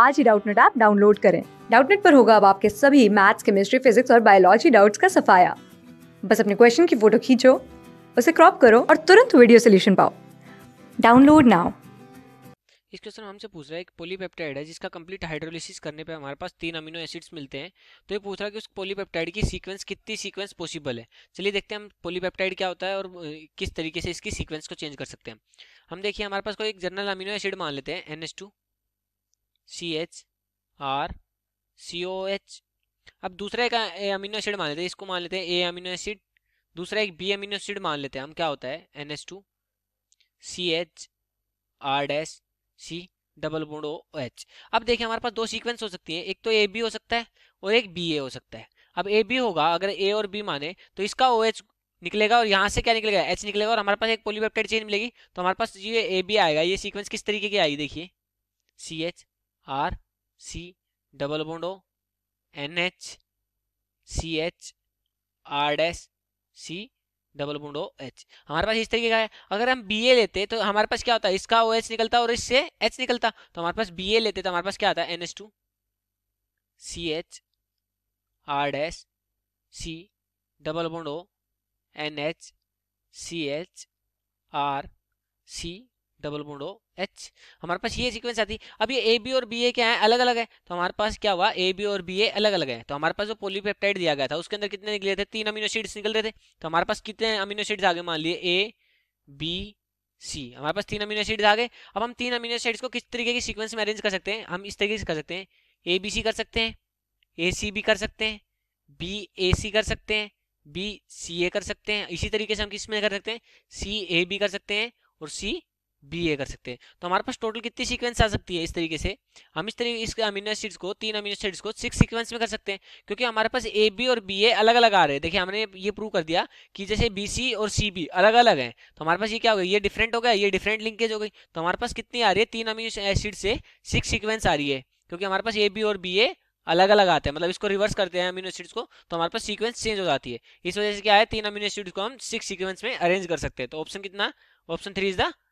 आज ही Doubtnut app download करें डाउटनेट पर होगा अब आपके सभी मैथ्स केमिस्ट्री फिजिक्स और बायोलॉजी डाउट्स का सफाया बस अपने क्वेश्चन की फोटो खींचो उसे क्रॉप करो और तुरंत वीडियो सोल्यूशन पाओ डाउनलोड नाउ इस क्वेश्चन में हमसे पूछ रहा है एक पॉलीपेप्टाइड है जिसका कंप्लीट हाइड्रोलिसिस करने पे हमारे पास तीन अमीनो एसिड्स मिलते हैं तो ये पूछ रहा है कि उस पॉलीपेप्टाइड की सीक्वेंस कितनी सीक्वेंस पॉसिबल है चलिए देखते हैं हम पॉलीपेप्टाइड क्या होता है और किस तरीके से इसकी सीक्वेंस को चेंज कर सकते हैं हम देखिए हमारे पास कोई एक जनरल अमीनो एसिड मान लेते हैं N C H R C O H अब दूसरा एक अमीनो एसिड मान लेते हैं इसको मान लेते हैं ए अमीनो एसिड दूसरा एक बी अमीनो एसिड मान लेते हैं हम क्या होता है N S two C H R dash C double bond O H अब देखिए हमारे पास दो सीक्वेंस हो सकती है एक तो ए बी हो सकता है और एक बी ए हो सकता है अब ए बी होगा अगर ए और बी माने तो इसका ओ एच निकलेगा और यहाँ से क्या निकलेगा एच निकलेगा और हमारे पास एक पोलीपेप्टाइड चेन मिलेगी तो हमारे पास ये ए बी आएगा ये सीक्वेंस किस तरीके की आएगी देखिए C H R C double bond N H C H R dash C double bond H हमारे पास इस तरीके का है अगर हम बी ए लेते तो हमारे पास क्या होता है इसका ओ एच निकलता और इससे एच निकलता तो हमारे पास बी ए लेते तो हमारे पास क्या आता है N H two C H R dash C double bond N H C H R C double bond O H हमारे पास ये सीक्वेंस आती अब ये ए बी और बी ए क्या है अलग अलग है तो हमारे पास क्या हुआ ए बी और बी ए अलग अलग है तो हमारे पास जो पोलीपेप्टाइड दिया गया था उसके अंदर कितने निकले थे तीन अमीनो सीड्स निकल रहे थे तो हमारे पास कितने अमीनो सीड्स मान लिए ए बी सी हमारे पास तीन अमीनो आगे अब हम तीन अमीनो को किस तरीके की सीक्वेंस में अरेंज कर सकते हैं हम इस तरीके से कर सकते हैं ए बी सी कर सकते हैं ए सी बी कर सकते हैं बी ए सी कर सकते हैं बी सी ए कर सकते हैं इसी तरीके से हम किस में कर सकते हैं सी ए बी कर सकते हैं और सी बी ए कर सकते हैं तो हमारे पास टोटल कितनी सीक्वेंस आ सकती है इस तरीके से हम इस तरीके इस अमीनो एसिड्स को तीन अमीनो एसिड्स को सिक्स सीक्वेंस में कर सकते हैं क्योंकि हमारे पास ए बी और बी ए अलग अलग आ रहे हैं देखिए हमने ये प्रूव कर दिया कि जैसे बी सी और सी बी अलग अलग हैं तो हमारे पास ये क्या हो गया ये डिफरेंट हो गया ये डिफरेंट लिंकेज हो गई तो हमारे पास कितनी आ रही है तीन अमीनो एसिड से सिक्स सीक्वेंस आ रही है क्योंकि हमारे पास ए बी और बी ए अलग अलग आते हैं मतलब इसको रिवर्स करते हैं अमीनो एसिड्स को तो हमारे पास सीक्वेंस चेंज हो जाती है इस वजह से क्या है तीन अमीनो एसिड्स को हम सिक्स सीक्वेंस में अरेंज कर सकते हैं तो ऑप्शन कितना ऑप्शन थ्री इज द